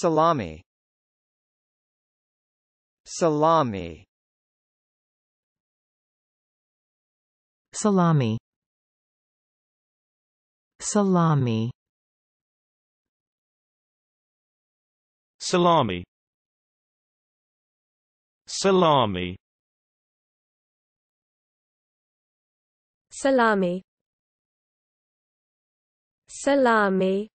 Salami Salami Salami Salami Salami Salami Salami Salami